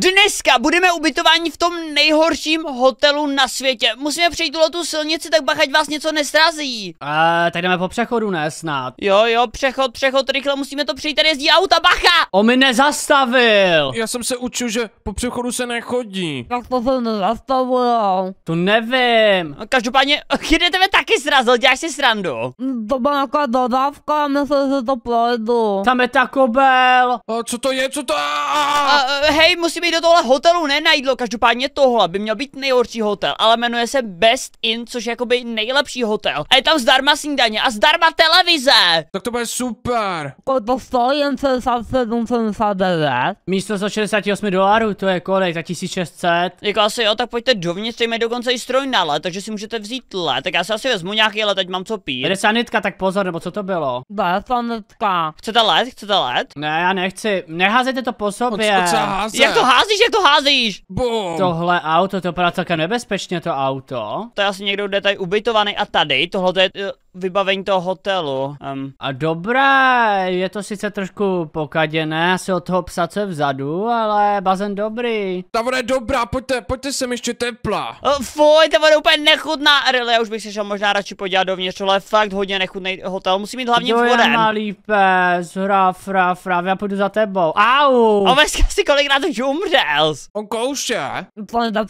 Dneska budeme ubytování v tom nejhorším hotelu na světě. Musíme přejít tu silnici, tak bachať vás něco A uh, tak jdeme po přechodu, ne snad. Jo, jo, přechod, přechod, rychle musíme to přejít, tady jezdí auta, bacha! On mi nezastavil. Já jsem se učil, že po přechodu se nechodí. Tak to se nezastavil? To nevím. No, každopádně, chyde tebe taky srazil, děláš si srandu. To byla nějaká dodávka, myslím, že to projdu. Tam je kobel. A co to je, co to? A, hej, musíme mi do tohle hotelu nenajdlo, každopádně tohle by měl být nejhorší hotel, ale jmenuje se Best in, což je jakoby nejlepší hotel. A je tam zdarma snídaně a zdarma televize. Tak to bude super. Kolik to stojí jen 77,79? Místo 168 dolarů, to je kolik, za 1600. Jako asi jo, tak pojďte dovnitř, tady dokonce i stroj na let, takže si můžete vzít let. Tak já si asi vezmu nějaký let, teď mám co pít. Jde sanitka, tak pozor, nebo co to bylo? Ne, sanitka. Chcete led? Chcete led? Ne, já nechci. Neházejte to po sobě. Co, co Jak to házet? házíš, jak to házíš? Bum. Tohle auto, to vypadá nebezpečně, to auto. To je asi někdo, kde tady ubytovaný a tady, tohle to je... Eh, vybavení toho hotelu. Um. A dobré, je to sice trošku pokaděné, asi od toho je vzadu, ale bazén dobrý. Ta voda je dobrá, pojďte, pojďte sem ještě tepla. Uh, eh, fuj, ta voda je úplně nechutná, Rily, já už bych se šel možná radši podívat dovnitř, ale fakt hodně nechutný hotel, musí mít hlavně vodem. Kdo malý pes, hra, fra, fra, já půjdu za tebou, au. A si kolikrát už umřel. On kouše. Pane, tak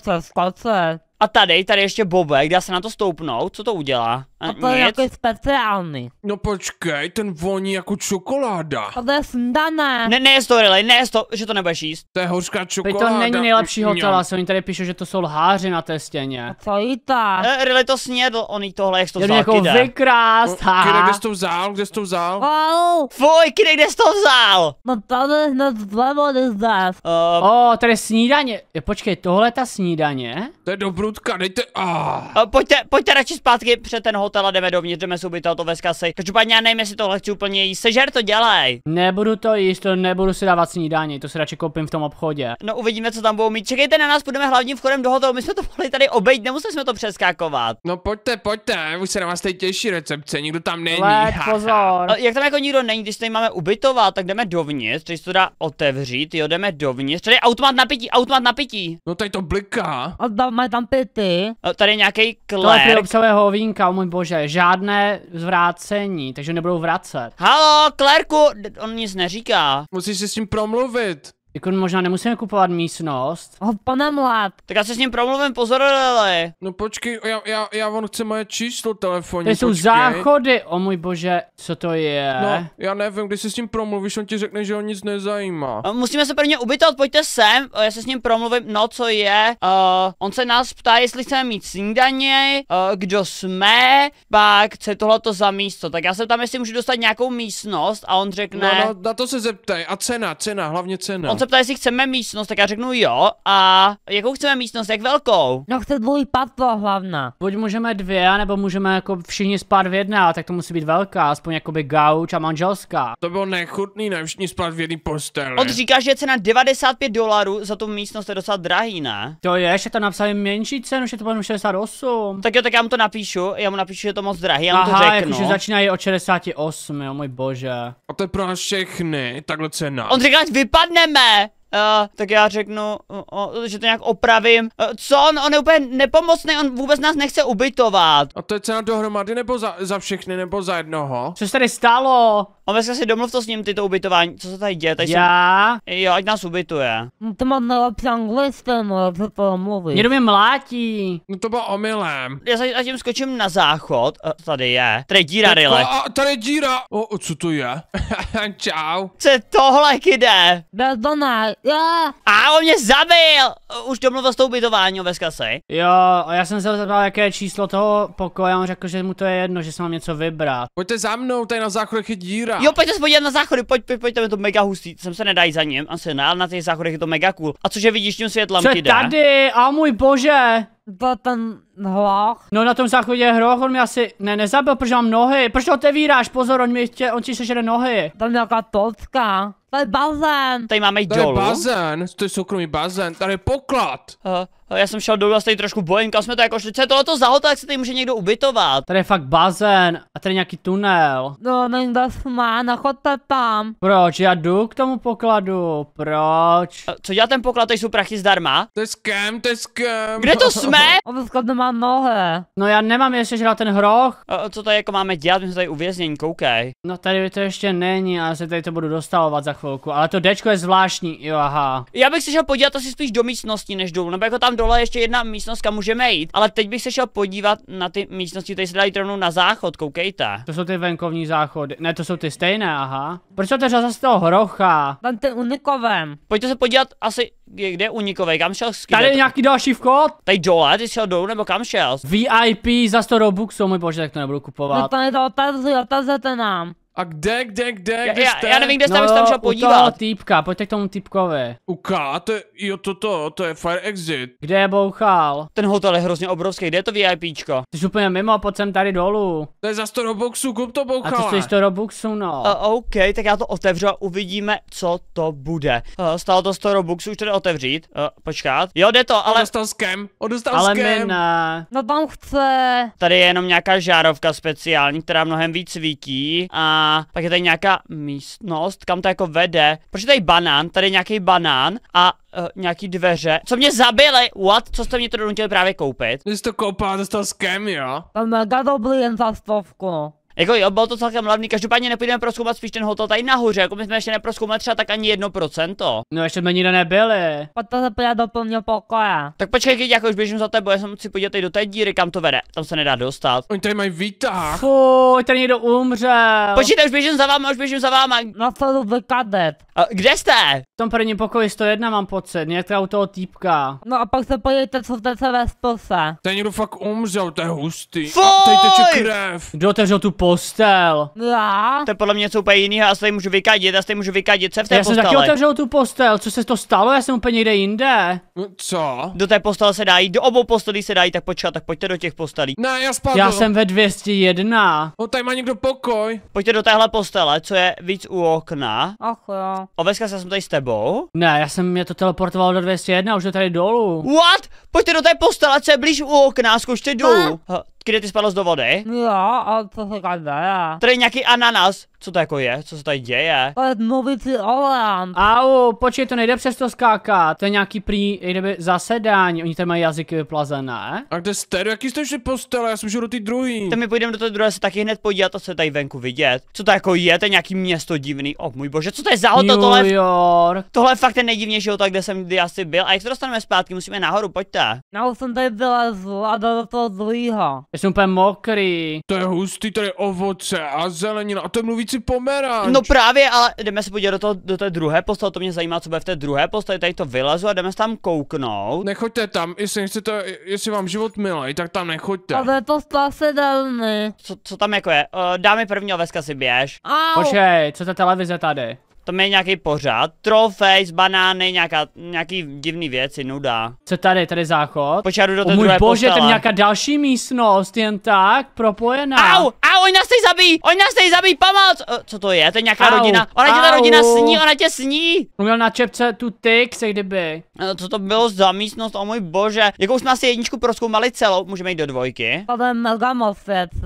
se, A tady, tady ještě bobek, dá se na to stoupnout, co to udělá? A to je jako speciální. No počkej, ten voní jako čokoláda. To je snadné. Ne, ne, to relay, ne, to, že to nebudeš jíst. To je hořká čokoláda. Pej, to není nejlepší hotel, asi oni tady píšou, že to jsou lháři na té stěně. A co jí ta? E, eh, relay to snědl, on jí tohle, jak to vzal, jako kde? vykrást, ha. Kde, kde jsi to vzal, kde jsi to vzal? Oh. Fuj, kde, kde jsi to vzal? No tady hned zlevo, kde zdáš. Uh, eh, o, tady snídaně, počkej, tohle je ta snídaně? To je dobrutka, dejte, ah. Uh, pojďte, pojďte radši zpátky před ten hotel hotela, jdeme dovnitř, jdeme si ubytovat to ve Každopádně já nevím, jestli tohle chci úplně jíst. Sežer to dělej. Nebudu to jíst, to nebudu si dávat snídání, to si radši koupím v tom obchodě. No uvidíme, co tam budou mít. Čekejte na nás, půjdeme hlavním vchodem do hotelu. My jsme to mohli tady obejít, nemuseli jsme to přeskákovat. No pojďte, pojďte, už se na vás tady těší recepce, nikdo tam není. Let, pozor. jak tam jako nikdo není, když tady máme ubytovat, tak jdeme dovnitř, když to dá otevřít, jo, jdeme dovnitř. Tady je automat napití, automat napití. No tady to bliká. A tam, má tam pity. Tady nějaký klep. To je obsahového vínka, můj bože, žádné zvrácení, takže nebudou vracet. Halo, Klerku, on nic neříká. Musíš si s ním promluvit. Jako možná nemusíme kupovat místnost. Oh pane mlad. Tak já se s ním promluvím, pozor, ale. No počkej, já, já, já on chce moje číslo telefonní, To jsou záchody, o můj bože, co to je? No, já nevím, když se s ním promluvíš, on ti řekne, že ho nic nezajímá. No, musíme se prvně ubytovat, pojďte sem, já se s ním promluvím, no co je, uh, on se nás ptá, jestli chceme mít snídaně, uh, kdo jsme, pak co je tohleto za místo, tak já se tam, jestli můžu dostat nějakou místnost a on řekne... No, no na to se zeptej, a cena, cena, hlavně cena. On se zeptá, jestli chceme místnost, tak já řeknu jo. A jakou chceme místnost, jak velkou? No chce dvojí patla hlavně? Buď můžeme dvě, nebo můžeme jako všichni spát v jedné, ale tak to musí být velká, aspoň jako by gauč a manželská. To bylo nechutný, ne všichni spát v jedné posteli. On říká, že je cena 95 dolarů za tu místnost je docela drahý, ne? To je, že to napsali menší cenu, že to bylo 68. Tak jo, tak já mu to napíšu, já mu napíšu, že je to moc drahý, já mu Aha, to řeknu. Jako, že začínají od 68, jo můj bože. A to je pro nás všechny, takhle cena. On říká, vypadneme! Uh, tak já řeknu, uh, uh, že to nějak opravím. Uh, co? On, on je úplně nepomocný, on vůbec nás nechce ubytovat. A to je cena dohromady nebo za, za všechny nebo za jednoho? Co se tady stalo? On ve si domluv to s ním, ty to ubytování, co se tady děje, tady Já? Jsem... Jo, ať nás ubytuje. to mám nejlepší anglisté, no, co to mluví. Někdo mě mlátí. No to bylo omylem. Já se tím skočím na záchod, a tady je, tady je díra, jako, Ryle. Tady je díra. O, o, co to je? Čau. Co je tohle, kide? Bezdoná, já. A on mě zabil. Už domluvil s tou ubytování, Oveska si. Jo, a já jsem se zeptal, jaké je číslo toho pokoje, on řekl, že mu to je jedno, že jsem mám něco vybrat. Pojďte za mnou, tady na záchodech je díra. Jo, Jo, pojďte se podívat na záchody, pojď, pojď, pojď, tam je to mega hustý, sem se nedají za ním, asi ne, na těch záchodech je to mega cool. A cože vidíš tím světlem, Co ti jde? tady, a můj bože. Byl ten hloch. No na tom záchodě je hroch, on mě asi, ne, nezabil, protože mám nohy. Proč to otevíráš? Pozor, on, mi tě, on ti sežere nohy. Tam nějaká toltka. To je bazén. Tady máme Tady je bazén, to je soukromý bazén, tady je poklad. Uh, já jsem šel dolů a tady trošku bojím, kam jsme to jako šli. Co je tohleto za hotel, jak se tady může někdo ubytovat? Tady je fakt bazén a tady nějaký tunel. No, někdo má, nachodte tam. Proč? Já jdu k tomu pokladu, proč? A co dělá ten poklad, tady jsou prachy zdarma? To je scam, to je scam. Kde to jsme? Obvsklad nemá nohy. No já nemám ještě žrát ten hroch. A, co tady jako máme dělat, my jsme tady uvěznění, koukej. No tady to ještě není, ale se tady to budu dostavovat za chvilku, ale to dečko je zvláštní, jo aha. Já bych se šel podívat asi spíš do místnosti než dolů, nebo jako tam dole ještě jedna místnost, kam můžeme jít. Ale teď bych se šel podívat na ty místnosti, které se dají rovnou na záchod, koukejte. To jsou ty venkovní záchody. Ne, to jsou ty stejné, aha. Proč to je zase toho hrocha? Tam ten unikovém. Pojďte se podívat asi, kde je unikovej, kam šel skydat? Tady je nějaký další vchod? Tady dole, ty šel dolů nebo kam šel? VIP za 100 robuxů, můj bože, tak to nebudu kupovat. No to je to otázka, otázka nám. A kde, kde, kde, kde já, jste? Já nevím, kde jste, no, tam šel podívat. No, týpka, pojďte k tomu týpkovi. U K, to je, jo, toto, to, to je Fire Exit. Kde je Bouchal? Ten hotel je hrozně obrovský, kde je to VIPčko? Jsi úplně mimo, pojď sem tady dolů. To je za 100 Robuxů, kup to bouchal. A ty jsi 100 Robuxů, no. Uh, OK, tak já to otevřu a uvidíme, co to bude. Uh, stalo to 100 Robuxů, už tady otevřít. Uh, počkat. Jo, jde to, ale... Odostal skem, odostal ale skem. Ale my ne. No tam chce. Tady je jenom nějaká žárovka speciální, která mnohem víc svítí a pak je tady nějaká místnost, kam to jako vede. Proč je tady banán? Tady je nějaký banán a uh, nějaký dveře. Co mě zabili? What? Co jste mě to donutili právě koupit? jsi to koupil, dostal skem, jo? Tam mega dobrý jen za stovku. No. Jako jo, bylo to celkem levný, každopádně nepůjdeme proskoumat spíš ten hotel tady nahoře, jako my jsme ještě neproskoumali třeba tak ani 1%. No ještě jsme nikde nebyli. to se podívat do plného pokoje. Tak počkej, když jako už běžím za tebou, já jsem si podívat do té díry, kam to vede, tam se nedá dostat. Oni tady mají výtah. Fuj, tady někdo umře. Počkejte, už běžím za váma, už běžím za váma. Na to vykadet. A kde jste? V tom prvním pokoji 101 mám pocit, nějaká u toho týpka. No a pak se podívejte, co v se ve spose. Tady někdo fakt umřel, to je hustý. Fuj! A tady teče krev. Kdo otevřel tu po postel. Já? To je podle mě něco úplně jiného, se tady můžu vykadit, se tady můžu vykadit se v té Já postele. jsem taky otevřel tu postel, co se to stalo, já jsem úplně někde jinde. No, co? Do té postele se dají, do obou postelí se dají, tak počkat, tak pojďte do těch postelí. Ne, já spadl. Já jsem ve 201. No tady má někdo pokoj. Pojďte do téhle postele, co je víc u okna. Ach jo. Oveska, já jsem tady s tebou? Ne, já jsem mě to teleportoval do 201, už je tady dolů. What? Pojďte do té postele, co je blíž u okna, skočte dolů. Ha, kde ty spadl z do vody? Jo, a co se kde? děje? Tady nějaký ananas. Co to jako je? Co se tady děje? Mluvící Olan. Au, počkej, to nejde přes to skákat. To je nějaký prý, kdyby zasedání. Oni tam mají jazyky vyplazené. A kde jste? jaký jste šli postele? Já jsem šel do té druhý. To my půjdeme do té druhé se taky hned podívat co se tady venku vidět. Co to jako je? To je nějaký město divný. O oh, můj bože, co to je za hotel? Tohle, York. tohle je fakt ten nejdivnější hotel, kde jsem kdy asi byl. A jak se dostaneme zpátky, musíme nahoru, pojďte. No, jsem tady byla zlá do toho zlýho. Já jsem úplně mokrý. To je hustý, tady ovoce a zelenina. A to mluví Vynikající pomeranč. No právě, ale jdeme se podívat do, toho, do té druhé postavy, to mě zajímá, co bude v té druhé postavě, tady to vylezu a jdeme se tam kouknout. Nechoďte tam, jestli chcete, jestli vám život milý? tak tam nechoďte. Ale to se delny. Co, co tam jako je? Uh, dámy první oveska si běž. Počkej, co ta televize tady? To je nějaký pořád. Trofej z banány, nějaká, nějaký divný věci, nuda. Co tady, tady záchod? Počádu do té o můj bože, postele. tam nějaká další místnost, jen tak, propojená. Au, au, oni nás tady zabijí, oni nás tady zabijí, pomoc! Co to je, to je nějaká au, rodina, ona tě ta rodina sní, ona tě sní. Měl na čepce tu tyk, se kdyby. No, co to bylo za místnost, o můj bože. Jako už jsme asi jedničku proskoumali celou, můžeme jít do dvojky.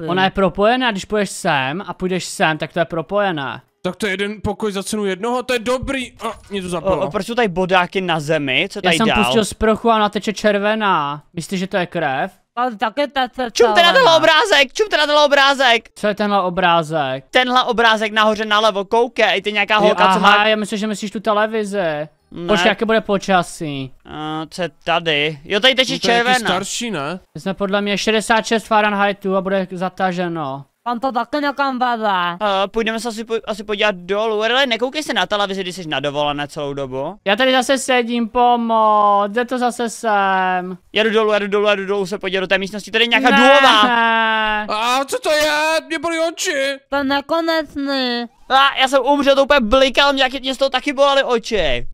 Ona je propojená, když půjdeš sem a půjdeš sem, tak to je propojené. Tak to je jeden pokoj za cenu jednoho, to je dobrý. A mě to zapalo. O, o, no. proč jsou tady bodáky na zemi? Co tady Já jsem dál? pustil z prochu a nateče červená. Myslíš, že to je krev? Čum teda na tenhle obrázek, Čum na tenhle obrázek. Co je tenhle obrázek? Tenhle obrázek nahoře nalevo, koukej, ty nějaká holka, Aha, co má... já myslím, že myslíš tu televize. Počkej, jaké bude počasí? Uh, co je tady? Jo, tady teče červená. No to je starší, ne? jsme podle mě 66 Fahrenheitu a bude zataženo. Tam to taky někam vede. Uh, půjdeme se asi, po, asi podívat dolů. Rele, nekoukej se na televizi, když jsi na dovolené celou dobu. Já tady zase sedím, pomoc, jde to zase sem. Já dolů, já dolů, já dolů se podívat do té místnosti, tady je nějaká ne. důlová. A co to je? Mě bolí oči. To je nekonecný. A já jsem umřel, to úplně blikal mě, jak mě z toho taky bolali oči.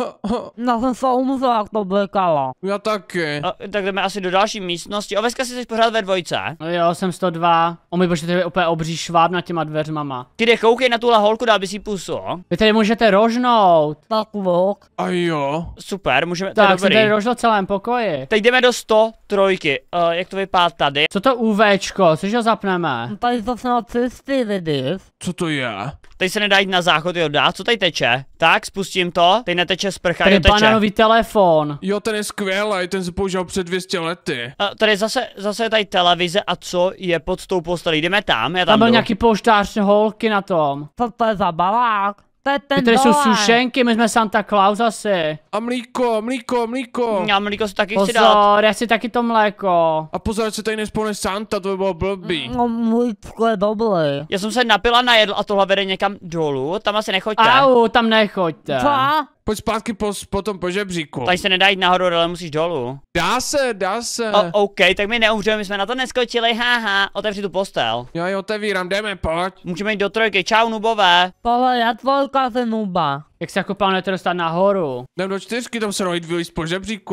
Já jsem se umřel, jak to blikalo. Já taky. A, tak jdeme asi do další místnosti. Oveska si jsi pořád ve dvojce. No jo, jsem 102. O mi bože, to je úplně obří šváb na těma dveřmama. Ty jde koukej na tuhle holku, dá by si pusu. Vy tady můžete rožnout. Tak vok. A jo. Super, můžeme, tak, to jsem tady rožil celém pokoji. Teď jdeme do 103. Uh, jak to vypadá tady? Co to UVčko, což ho zapneme? Tady to snad vidíš? Co to je? Teď se nedá jít na záchod, jo, dá. Co tady teče? Tak, spustím to. Teď neteče sprcha, jo, teče. banánový telefon. Jo, ten je skvělý, ten se používal před 200 lety. A tady zase, zase je tady televize a co je pod tou postelí? Jdeme tam, já tam Tam byl jdu. nějaký pouštář holky na tom. Co to je za balák? ten Tady jsou sušenky, my jsme Santa Claus asi. A mlíko, mlíko, mlíko. Já no, mlíko si taky chci dát. Pozor, já si taky to mléko. A pozor, se tady nespone Santa, to by bylo blbý. No, můj je dobrý. Já jsem se napila, najedl a tohle vede někam dolů, tam asi nechoďte. Au, tam nechoďte. Co? Pojď zpátky po, po tom požebříku. Tady se nedá jít nahoru, ale musíš dolů. Dá se, dá se. O, OK, tak my neumřeme, my jsme na to neskočili, haha, otevři tu postel. Já ji otevírám, jdeme, pojď. Můžeme jít do trojky, čau nubové. Pavel, já tvolka ten nuba. Jak se jako to dostat nahoru? Jdem do čtyřky, tam se dojít vylíz po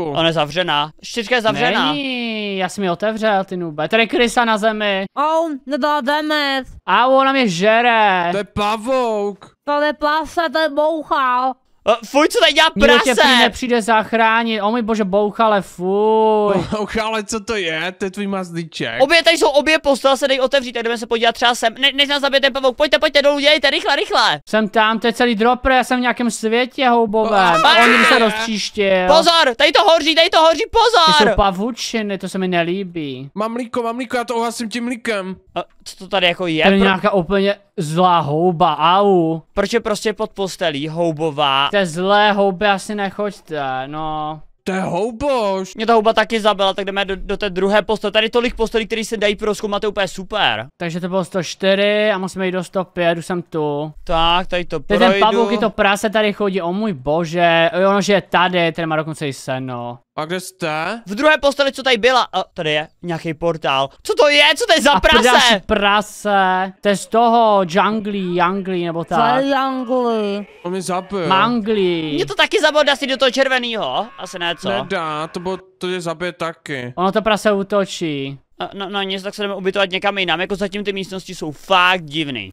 Ona je zavřená. Čtyřka je zavřená. Není, já jsem ji otevřel, ty nube. Tady krysa na zemi. Oh, nedala demet. Au, ona mě žere. To je pavouk. To je plase, to je bouchal. Uh, fuj, co tady dělá prase? Nikdo tě přijde zachránit, o můj bože, bouchale, fuj. Bouchale, co to je? To je tvůj mazlíček. Obě, tady jsou obě postele, se dej otevřít, jdeme se podívat třeba sem. Ne, než nás zabije ten pavouk, pojďte, pojďte dolů, dělejte, rychle, rychle. Jsem tam, to je celý dropper, já jsem v nějakém světě houbové. A on se roztříštil. Pozor, tady to hoří, tady to hoří, pozor. To jsou pavučiny, to se mi nelíbí. Mám mlíko, mám mlíko, já to ohasím tím mlíkem. A co to tady jako je? Tady je nějaká úplně Zlá houba, au. Proč je prostě pod postelí houbová? Té zlé houby asi nechoďte, no. To je houbož. Mě ta houba taky zabila, tak jdeme do, do té druhé postele. Tady tolik postelí, které se dají proskoumat, to je úplně super. Takže to bylo 104 a musíme jít do 105, jdu jsem tu. Tak, tady to projdu. Ten pavouky to prase tady chodí, o můj bože. ono, že je tady, tady má dokonce i seno. A kde jste? V druhé posteli, co tady byla. A tady je nějaký portál. Co to je? Co to je za a prase? prase. To je z toho džunglí, junglí nebo tak. Co je junglí? On mi zabil. Manglí. Mě to taky zabil, asi do toho červeného. Asi ne, co? Nedá, to bylo, to je zabije taky. Ono to prase utočí. No, no něco, tak se jdeme ubytovat někam jinam, jako zatím ty místnosti jsou fakt divný.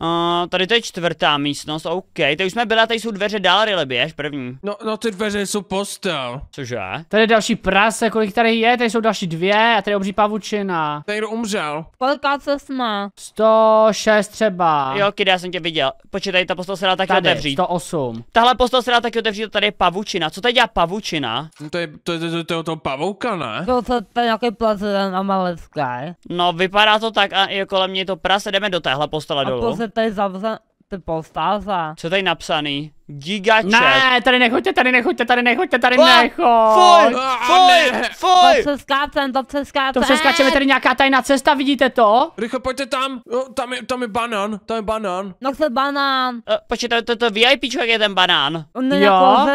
Uh, tady to je čtvrtá místnost, OK, to už jsme byla tady jsou dveře dál, ale běž první. No, no ty dveře jsou postel. Cože? Tady je další prase, kolik tady je, tady jsou další dvě a tady je obří pavučina. Tady kdo umřel. Kolika se jsme? 106 třeba. Jo, kdy já jsem tě viděl. Počkej, ta postel se dá taky tady, otevřít. 108. Tahle postel se dá taky otevřít, tady je pavučina. Co tady dělá pavučina? No, to je, to, to, to, to, to pavouka, ne? To, to to nějaký placet na malecké. No, vypadá to tak a je kolem něj to prase, jdeme do téhle postele a dolů. A tady zavře, ty postáza. Co tady napsaný? Gigaček. Ne, tady nechoďte, tady nechoďte, tady nechoďte, tady nechoď. Fuj, fuj, fuj. To přeskácem, to přeskácem. To přeskáčeme, skáčeme, tady nějaká tajná cesta, vidíte to? Rychle, pojďte tam, no, tam, je, tam je banán, tam je banán. No chce banán. Uh, počkej, to, to, to VIPčko, je ten banán. On je jako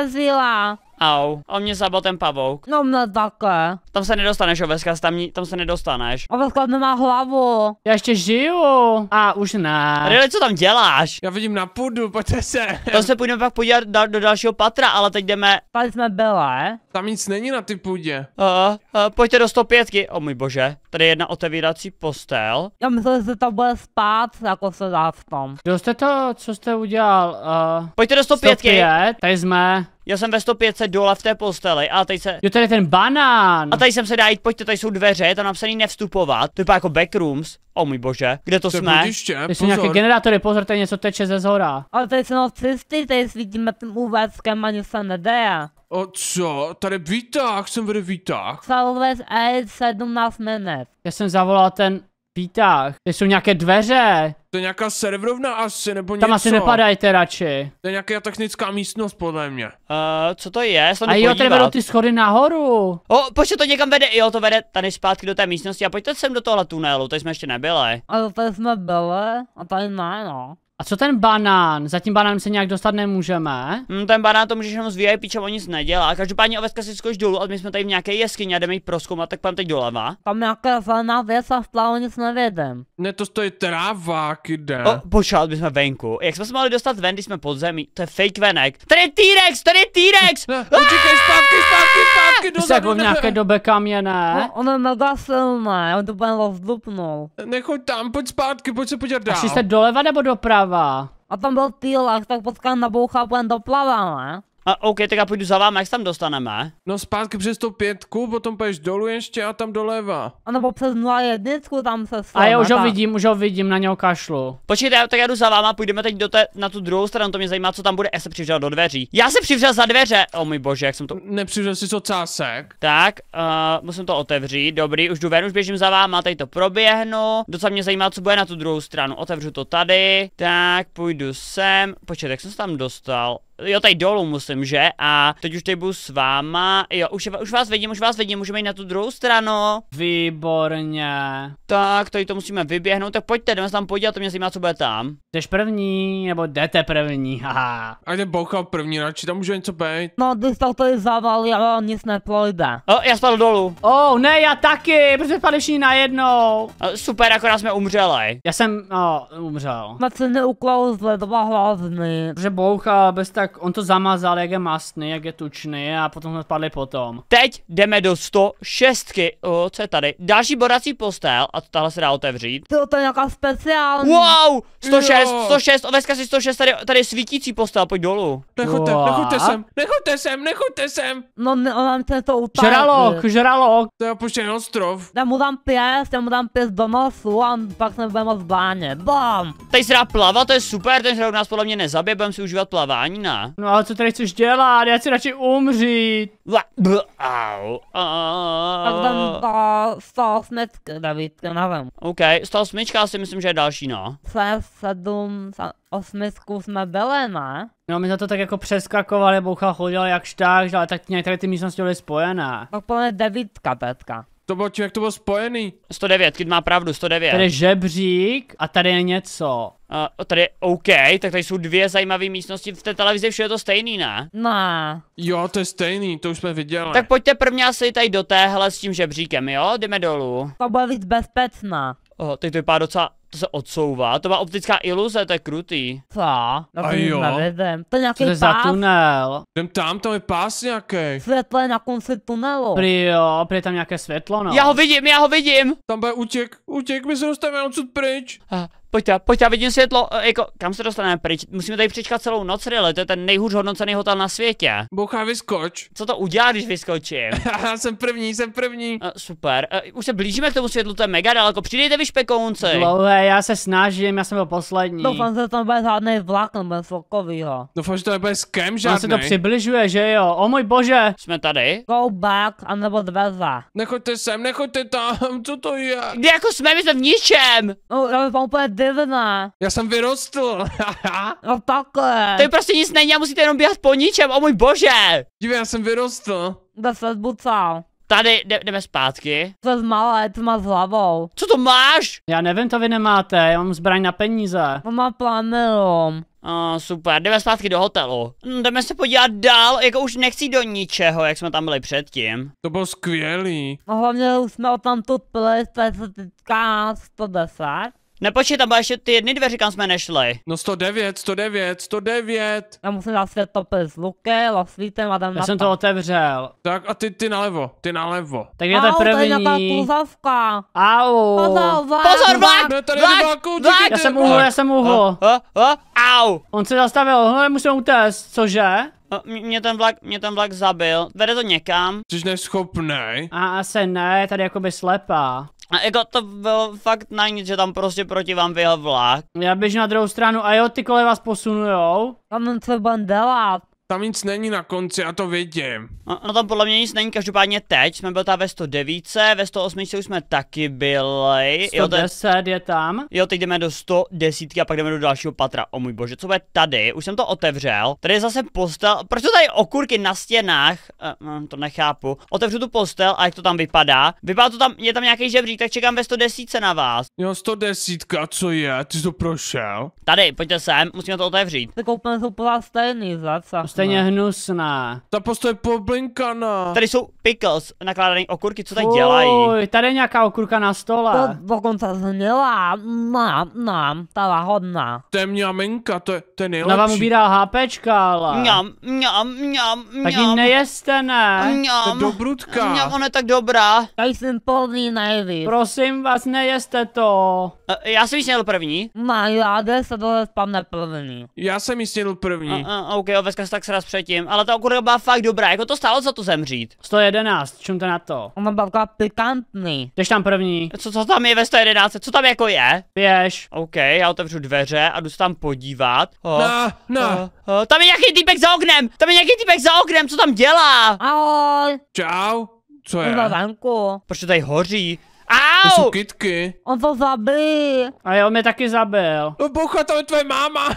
Au, on mě zabil ten pavouk. No mne také. Tam se nedostaneš, Oveska, tam, tam se nedostaneš. Oveska nemá hlavu. Já ještě žiju. A už ne. Rily, co tam děláš? Já vidím na půdu, pojďte se. To se půjdeme pak podívat do, do dalšího patra, ale teď jdeme. Tady jsme byli. Tam nic není na ty půdě. Uh, uh, pojďte do 105. O můj bože, tady je jedna otevírací postel. Já myslím, že to bude spát, jako se dá v tom. Kdo jste to, co jste udělal? Uh, pojďte do 105. 105. Tady jsme. Já jsem ve 105 dole v té posteli a teď se... Jo, tady je ten banán. A tady jsem se dá jít, pojďte, tady jsou dveře, je tam napsaný nevstupovat. To je jako backrooms. O můj bože, kde to, to jsme? Budiště, tady jsou nějaké generátory, pozor, tady něco teče ze zhora. Ale tady jsou no, cesty, tady svítím nad tím úvazkem a nic se nedá. O co? Tady výtah, jsem vede výtah. Salves e a 17 minut. Já jsem zavolal ten výtah. Tady jsou nějaké dveře. To je nějaká serverovna asi, nebo něco. Tam asi nepadajte radši. To je nějaká technická místnost, podle mě. Uh, co to je? Sám a jo, tady vedou ty schody nahoru. O, počkej, to někam vede, jo, to vede tady zpátky do té místnosti a pojďte sem do tohle tunelu, tady jsme ještě nebyli. A tady jsme byli a tady ne, no. A co ten banán? Za tím banánem se nějak dostat nemůžeme. Hmm, ten banán to můžeš jenom s VIP, čemu nic nedělá. Každopádně oveska si skoč dolů a my jsme tady v nějaké jeskyni a jdeme ji proskoumat, tak pan teď doleva. Tam nějaká zelená věc a vplavo nic nevědem. Ne, to stojí tráva, kde. O, počal, my jsme venku. Jak jsme se mohli dostat ven, když jsme pod zemí? To je fake venek. Tady je T-Rex, tady je T-Rex! Utíkej zpátky, zpátky, zpátky, dozadu. Jako v nějaké době kaměné. No, on je mega silný, on to úplně rozdupnul. Nechoď tam, pojď zpátky, pojď se podívat dál. Až jste doleva nebo doprava? doprava. A tam byl Tilax, tak potkám na boucha, půjdem doplava, ne? A OK, tak já půjdu za váma, jak se tam dostaneme? No zpátky přes tu pětku, potom půjdeš dolů ještě a tam doleva. A nebo přes 01 tam se stále. A já už ho vidím, už ho vidím, na něho kašlu. Počkejte, já, tak já jdu za váma, půjdeme teď do té, na tu druhou stranu, to mě zajímá, co tam bude. Já se přivřel do dveří. Já se přivřel za dveře, o oh, můj bože, jak jsem to... Nepřivřel si to cásek. Tak, uh, musím to otevřít, dobrý, už jdu ven, už běžím za váma, tady to proběhnu. Docela mě zajímá, co bude na tu druhou stranu. Otevřu to tady, tak půjdu sem. Počkejte, jak jsem se tam dostal? Jo, tady dolů musím, že? A teď už tady budu s váma. Jo, už, už vás vidím, už vás vidím, můžeme jít na tu druhou stranu. Výborně. Tak, tady to musíme vyběhnout, tak pojďte, jdeme se tam podívat, to mě zajímá, co bude tam. Jdeš první, nebo jdete první, haha. A jde bocha první, radši no, tam může něco být. No, ty to tady zavali, ale nic neplojde. O, já spadl dolů. O, oh, ne, já taky, protože spadli všichni najednou. A, super, akorát jsme umřeli. Já jsem, no, umřel. Na se neuklouzli dva hlavný. Že boucha bez tak tak on to zamazal, jak je mastný, jak je tučný a potom jsme spadli potom. Teď jdeme do 106. O, co je tady? Další borací postel a tohle se dá otevřít. To, to je nějaká speciální. Wow! 106, 106, oveska si 106, tady, tady svítící postel, pojď dolů. Nechoďte, wow. nechoďte sem, nechoďte sem, nechoďte sem. No, ne, on no, se to upadl. Žralok, žralok. To je opuštěný ostrov. Já mu dám pěs, já mu dám pěs do nosu a pak se budeme v báně. Bam! Tady se dá plavat, to je super, ten žralok nás podle mě nezabije, budeme si užívat plavání ne? rána. No ale co tady chceš dělat? Já chci radši umřít. Au, au. Stál smetka, David, já nevím. OK, stál smyčka si myslím, že je další, no. Jsem sedm, osmitku jsme byli, ne? No my jsme to tak jako přeskakovali, boucha chodil jak šták, ale tak nějak tady ty místnosti byly spojené. Tak podle devítka, Petka. To bylo, jak to bylo spojený? 109, Kid má pravdu, 109. Tady je žebřík a tady je něco. Uh, tady, OK, tak tady jsou dvě zajímavé místnosti, v té televizi vše je to stejný, ne? No. Jo, to je stejný, to už jsme viděli. Tak pojďte první asi tady do téhle s tím žebříkem, jo? Jdeme dolů. To bude víc bezpečná. Oh, teď to vypadá docela to se odsouvá, to má optická iluze, to je krutý. Co? No to jo. Nevědem. To je nějaký pás. za tunel? Jdem tam, tam je pás nějaký. Světlo je na konci tunelu. Prý jo, prý tam nějaké světlo, no. Já ho vidím, já ho vidím. Tam bude útěk, útěk, my se dostaneme odsud pryč. Pojď ta, pojď ta, vidím světlo, eh, jako, kam se dostaneme pryč? Musíme tady přečkat celou noc, Rile, to je ten nejhůř hodnocený hotel na světě. Bouchá, vyskoč. Co to udělá, když vyskočím? Já jsem první, jsem první. E, super, e, už se blížíme k tomu světlu, to je mega daleko, přidejte vy špekounci. Dlouhé, já se snažím, já jsem byl poslední. Doufám, že to nebude žádný vlak nebo takovýho. Doufám, že to nebude skem žádný. On se to přibližuje, že jo, o můj bože. Jsme tady? Go back, anebo dveza. Nechoďte sem, nechoďte tam, co to je? Kde jako jsme, my jsme v ničem. No, já bych divné. Já jsem vyrostl. no takhle. To je prostě nic není a musíte jenom běhat po ničem, o můj bože. Dívej, já jsem vyrostl. Jde se zbucal. Tady jde, jdeme zpátky. To je malé, to má s hlavou. Co to máš? Já nevím, to vy nemáte, já mám zbraň na peníze. To má plamilom. Oh, super, jdeme zpátky do hotelu. Hm, jdeme se podívat dál, jako už nechci do ničeho, jak jsme tam byli předtím. To bylo skvělý. No hlavně už jsme o tam tu pili, to je teďka 110. Nepočkej, tam byly ještě ty jedny dveře, kam jsme nešli. No 109, 109, 109. Já musím zasvět to s luke, lasvítem a tam Já jsem to otevřel. Tak a ty, ty nalevo, ty nalevo. Tak je to první. Au, tady je ta Pozor, Au. Pozor, vlak. Ne, vlak, vlak, vlak, Já jsem uhl, já jsem uhl. Au. On se zastavil, hele, musím utéct, cože? Mě ten vlak, mě ten vlak zabil. Vede to někam. Jsi neschopný. A asi ne, tady jakoby slepá. A jako to bylo fakt na nic, že tam prostě proti vám vyjel vlak. Já běžím na druhou stranu a jo, ty kole vás posunujou. Tam on co bandela, tam nic není na konci, a to vidím. No, no tam podle mě nic není, každopádně teď jsme byli tam ve 109, ve 108 už jsme taky byli. 110 jo, te... je tam. Jo, teď jdeme do 110 a pak jdeme do dalšího patra. O můj bože, co bude tady? Už jsem to otevřel. Tady je zase postel. Proč to tady okurky na stěnách? E, to nechápu. Otevřu tu postel a jak to tam vypadá? Vypadá to tam, je tam nějaký žebřík, tak čekám ve 110 na vás. Jo, 110, co je? Ty jsi to prošel? Tady, pojďte sem, musíme to otevřít. Tak úplně jsou pořád stejný, zase. Stejně hnusná. Ta postoj poblinkaná. Tady jsou pickles, nakládaný okurky, co tady Fuj, dělají? Uj, tady je nějaká okurka na stole. To dokonce zhnilá, nám, nám, ta hodná. To je mňamenka, to je, to je nejlepší. Ona vám ubírá HPčka, ale. Mňam, mňam, mňam, mňam. Tak ji nejeste, ne? Mňam. To je dobrutka. Mňam, ona je tak dobrá. Já jsem plný nejvíc. Prosím vás, nejeste to. E, já jsem ji snědl první. Má, já se dole spam neplný. Já jsem ji snědl první. A, a, ok, oveska se tak sraz předtím, ale ta okurka byla fakt dobrá, jako to stálo za to zemřít. 101 111, čum to na to? On babka pikantný. Jdeš tam první. Co, co tam je ve 111, co tam jako je? Běž. OK, já otevřu dveře a jdu se tam podívat. Oh. no, no. Oh, oh. Tam je nějaký týpek za oknem, tam je nějaký týpek za oknem, co tam dělá? Ahoj. Čau. Co je? Proč to tady hoří? Au! To kytky. On to zabil. A jo, mě taky zabil. Bucha, no, to je tvoje máma.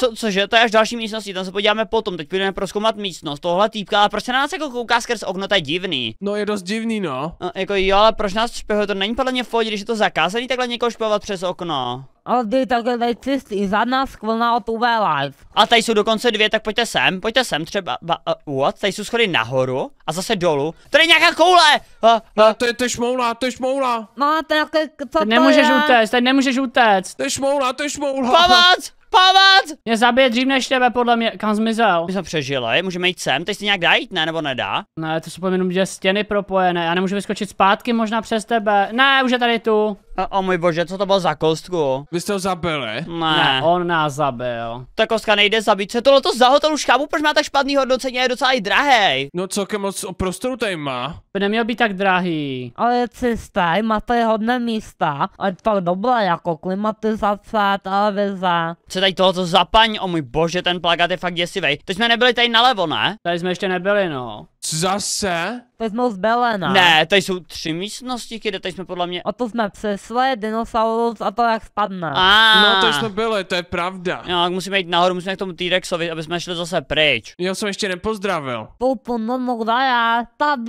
Co, cože, to je až další místnosti, tam se podíváme potom, teď půjdeme proskoumat místnost. Tohle týpka, ale proč se na nás jako kouká skrz okno, to je divný. No je dost divný, no. no jako jo, ale proč nás špehuje, to není podle mě v když je to zakázaný takhle někoho špehovat přes okno. Ale dej takhle tady čistý, zadná skvělá od UV Live. A tady jsou dokonce dvě, tak pojďte sem, pojďte sem třeba, ba, uh, what? Tady jsou schody nahoru a zase dolů. Tady je nějaká koule! Uh, uh. No, to, je, to je šmoula, to je šmoula. No, to je, jako, co tady to nemůžeš je? utéct, tady nemůžeš utéct. To je šmoula, to je šmoula. Pomoc! chápat? Mě zabije dřív než tebe, podle mě. Kam zmizel? My jsme přežili, můžeme jít sem, teď si nějak dá jít, ne? Nebo nedá? Ne, to jsou jenom dvě stěny propojené. Já nemůžu vyskočit zpátky, možná přes tebe. Ne, už je tady tu. O, o můj bože, co to bylo za kostku? Vy jste ho zabili? Ne. ne on nás zabil. Ta kostka nejde zabít. Co tohle to za hotelu škábu? Proč má tak špatný hodnocení? Je docela i drahý. No celkem moc prostoru tady má by neměl být tak drahý. Ale je čistý, má tady hodně místa, ale to fakt dobré, jako klimatizace, televize. Co tady tohoto zapaň, o můj bože, ten plakát je fakt děsivý. Teď jsme nebyli tady nalevo, ne? Tady jsme ještě nebyli, no. Zase? Vezmou z Belena. Ne, tady jsou tři místnosti, kde tady jsme podle mě... A to jsme přesle, dinosaurus a to jak spadne. A. No, to jsme byli, to je pravda. Jo, no, tak musíme jít nahoru, musíme k tomu T-Rexovi, aby jsme šli zase pryč. Já jsem ještě nepozdravil. Poupu, no, no, no, já, tady.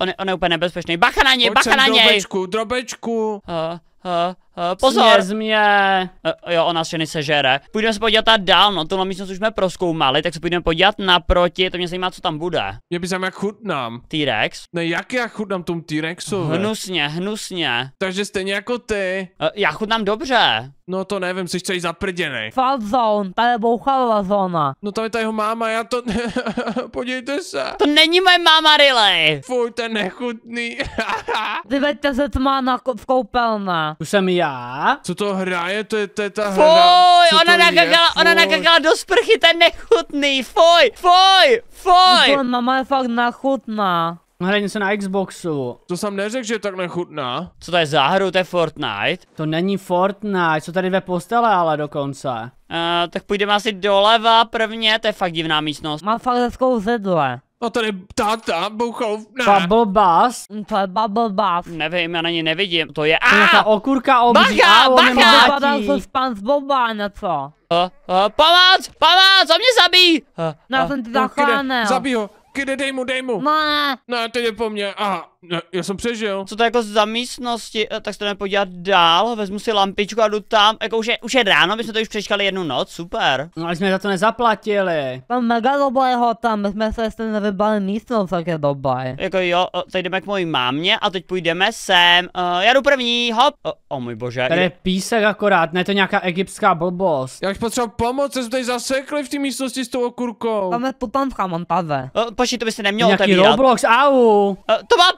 On, on je úplně nebezpečný. Bacha na něj, bacha na něj! Drobečku, drobečku. Uh, uh, Uh, pozor! Směr z mě! Uh, jo, ona ženy sežere. Půjdeme se podívat tady dál, no tuhle místnost už jsme proskoumali, tak se půjdeme podívat naproti, to mě zajímá, co tam bude. Mě by zajímá, jak chutnám. T-Rex? Ne, jak já chutnám tomu t rexu Hnusně, hnusně. Takže stejně jako ty. Uh, já chutnám dobře. No to nevím, jsi celý zaprděný. Fat zone, ta je bouchalová zóna. No tam je ta jeho máma, já to... Podívejte se. To není moje máma, Riley. Fuj, ten nechutný. Vyveďte se tma na v koupelna. Už jsem jí já. Co to hraje? To je, to je ta Foj, hra. ona nakakala, je? ona nakakala do sprchy, ten nechutný. Foj, foj, foj. To mama je fakt nachutná. Hraje se na Xboxu. To jsem neřekl, že je tak nechutná. Co to je za hru, to je Fortnite? To není Fortnite, co tady ve postele ale dokonce. Uh, tak půjdeme asi doleva prvně, to je fakt divná místnost. Má fakt hezkou zedle. A no tady táta, bouchal ne. Bubble bus? To je bubble bus. Nevím, já na ní nevidím, to je... Ah, ta okurka obří, bacha, bacha! Vypadá to z pan z Boba, něco. Uh, eh, uh, eh, pomoc, pomoc, on mě zabí! Uh, eh, no, já uh, jsem ti no, zachránil. Zabij ho, kde dej mu, dej mu. Ne. Ne, teď je po mně, aha. Já, já jsem přežil. Co to jako za místnosti, eh, tak se jdeme podívat dál, vezmu si lampičku a jdu tam, jako už je, už je ráno, my jsme to už přečkali jednu noc, super. No ale jsme za to nezaplatili. Tam megalobojho tam, my jsme se jestli nevybali místnost, tak je dobaj. Jako jo, eh, teď jdeme k mojí mámě a teď půjdeme sem, uh, já jdu první, hop. O, o můj bože. Tady je písek akorát, ne to nějaká egyptská blbost. Já už potřebuji pomoc, jsme tady zasekli v té místnosti s tou okurkou. Tam je putanka, mám tady. Uh, počkej, to by se nemělo Nějaký Roblox, au. Uh, to má